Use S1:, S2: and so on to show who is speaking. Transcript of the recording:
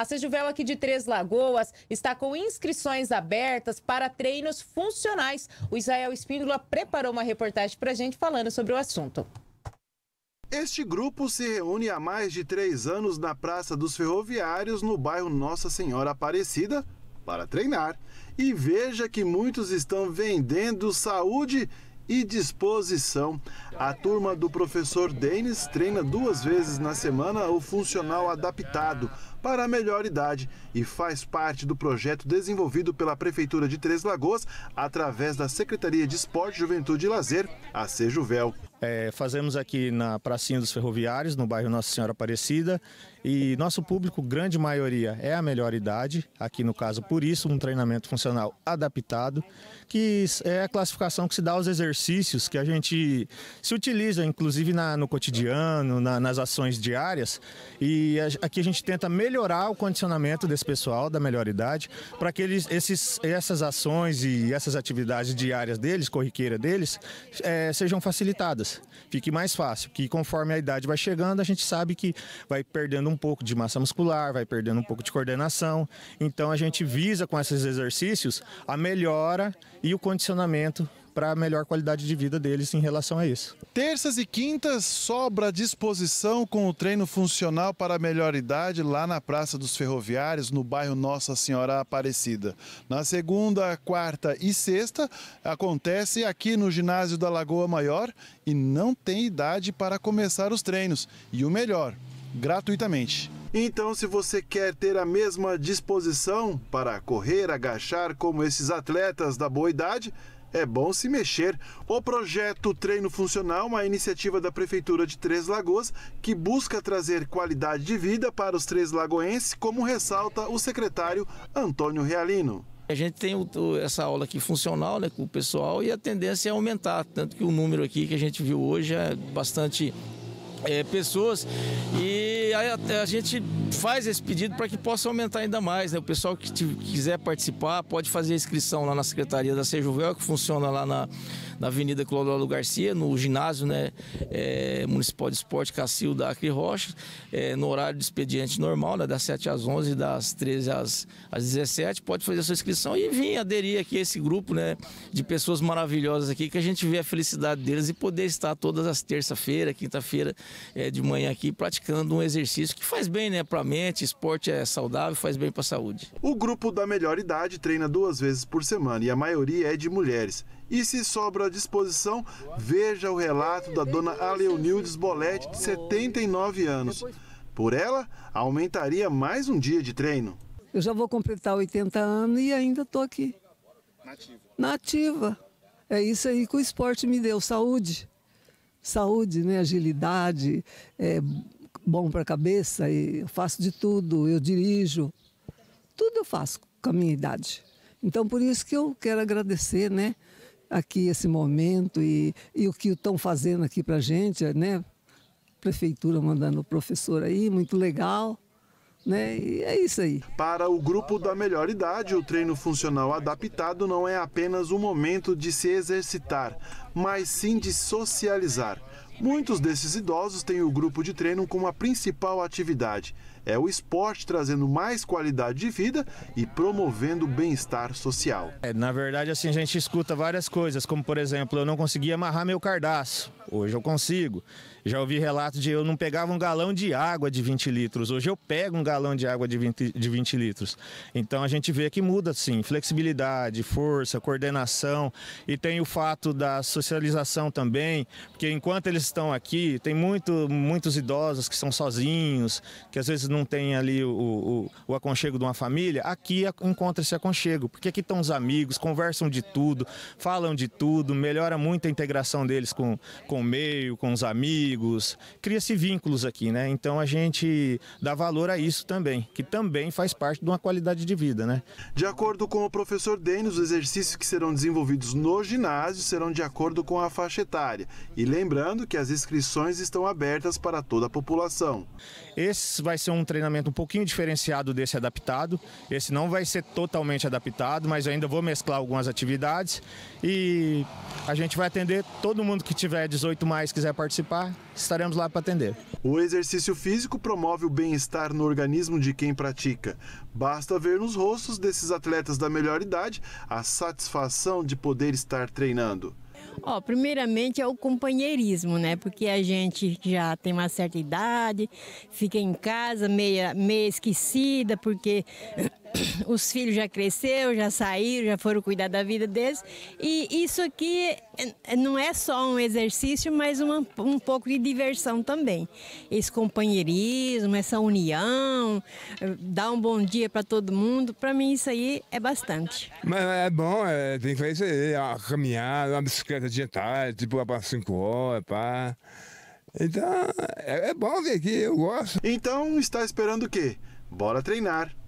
S1: A Sejuvel aqui de Três Lagoas está com inscrições abertas para treinos funcionais. O Israel Espíndola preparou uma reportagem para a gente falando sobre o assunto.
S2: Este grupo se reúne há mais de três anos na Praça dos Ferroviários, no bairro Nossa Senhora Aparecida, para treinar. E veja que muitos estão vendendo saúde e disposição. A turma do professor Denis treina duas vezes na semana o funcional adaptado, para a melhor idade e faz parte do projeto desenvolvido pela Prefeitura de Três Lagoas através da Secretaria de Esporte, Juventude e Lazer, a Sejuvel.
S1: É, fazemos aqui na Pracinha dos Ferroviários, no bairro Nossa Senhora Aparecida, e nosso público, grande maioria, é a melhor idade, aqui no caso, por isso, um treinamento funcional adaptado, que é a classificação que se dá aos exercícios que a gente se utiliza, inclusive na, no cotidiano, na, nas ações diárias, e a, aqui a gente tenta melhorar melhorar o condicionamento desse pessoal da melhor idade, para que eles, esses, essas ações e essas atividades diárias deles, corriqueira deles, é, sejam facilitadas. Fique mais fácil, que conforme a idade vai chegando, a gente sabe que vai perdendo um pouco de massa muscular, vai perdendo um pouco de coordenação. Então a gente visa com esses exercícios a melhora e o condicionamento para a melhor qualidade de vida deles em relação a isso.
S2: Terças e quintas sobra disposição com o treino funcional para a melhor idade lá na Praça dos Ferroviários, no bairro Nossa Senhora Aparecida. Na segunda, quarta e sexta acontece aqui no ginásio da Lagoa Maior e não tem idade para começar os treinos. E o melhor, gratuitamente. Então, se você quer ter a mesma disposição para correr, agachar como esses atletas da boa idade, é bom se mexer. O projeto Treino Funcional, uma iniciativa da Prefeitura de Três Lagoas, que busca trazer qualidade de vida para os três lagoenses, como ressalta o secretário Antônio Realino.
S3: A gente tem essa aula aqui funcional né, com o pessoal e a tendência é aumentar, tanto que o número aqui que a gente viu hoje é bastante é, pessoas e e aí a, a gente faz esse pedido para que possa aumentar ainda mais. Né? O pessoal que, te, quiser participar pode fazer a inscrição lá na Secretaria da Sejuvel, que funciona lá na na Avenida Clodoaldo Garcia, no ginásio né, é, Municipal de Esporte Cacilda Acre Rocha, é, no horário de expediente normal, né, das 7 às 11 das 13 às, às 17. Pode fazer a sua inscrição e vir aderir aqui a esse grupo né, de pessoas maravilhosas aqui, que a gente vê a felicidade deles e poder estar todas as terça-feira, quinta-feira é, de manhã aqui praticando um exercício que faz bem né, para a mente, esporte é saudável, faz bem para a saúde.
S2: O grupo da melhor idade treina duas vezes por semana e a maioria é de mulheres. E se sobra à disposição, veja o relato da dona Aleonildes Bolete, de 79 anos. Por ela, aumentaria mais um dia de treino.
S3: Eu já vou completar 80 anos e ainda estou aqui. Nativa. Nativa. É isso aí que o esporte me deu, saúde. Saúde, né? agilidade, é bom para a cabeça, eu faço de tudo, eu dirijo. Tudo eu faço com a minha idade. Então, por isso que eu quero agradecer, né? aqui esse momento e, e o que estão fazendo aqui para a gente, né? Prefeitura mandando o professor aí, muito legal. Né? E é
S2: isso aí. Para o grupo da melhor idade, o treino funcional adaptado não é apenas um momento de se exercitar, mas sim de socializar. Muitos desses idosos têm o grupo de treino como a principal atividade. É o esporte trazendo mais qualidade de vida e promovendo o bem-estar social.
S1: É, na verdade, assim, a gente escuta várias coisas, como por exemplo, eu não conseguia amarrar meu cardaço. Hoje eu consigo. Já ouvi relatos de eu não pegava um galão de água de 20 litros. Hoje eu pego um galão de água de 20, de 20 litros. Então a gente vê que muda sim, flexibilidade, força, coordenação e tem o fato da socialização também, porque enquanto eles estão aqui, tem muito, muitos idosos que são sozinhos, que às vezes não tem ali o, o, o aconchego de uma família. Aqui encontra esse aconchego, porque aqui estão os amigos, conversam de tudo, falam de tudo, melhora muito a integração deles com, com com o meio, com os amigos, cria-se vínculos aqui, né? Então a gente dá valor a isso também, que também faz parte de uma qualidade de vida, né?
S2: De acordo com o professor Denis, os exercícios que serão desenvolvidos no ginásio serão de acordo com a faixa etária. E lembrando que as inscrições estão abertas para toda a população.
S1: Esse vai ser um treinamento um pouquinho diferenciado desse adaptado. Esse não vai ser totalmente adaptado, mas ainda vou mesclar algumas atividades e a gente vai atender todo mundo que tiver 18 18 mais quiser participar, estaremos lá para atender.
S2: O exercício físico promove o bem-estar no organismo de quem pratica. Basta ver nos rostos desses atletas da melhor idade a satisfação de poder estar treinando. Ó, oh, primeiramente é o companheirismo, né? Porque a gente já tem uma certa idade, fica em casa meia, meia esquecida, porque os filhos já cresceram, já saíram, já foram cuidar da vida deles. E isso aqui é, não é só um exercício, mas uma, um pouco de diversão também. Esse companheirismo, essa união, dar um bom dia para todo mundo, para mim isso aí é bastante.
S1: Mas é bom, é, tem que fazer a caminhada, uma bicicleta de tarde, tipo lá para 5 horas, pá.
S2: Então, é, é bom ver aqui, eu gosto. Então, está esperando o quê? Bora treinar!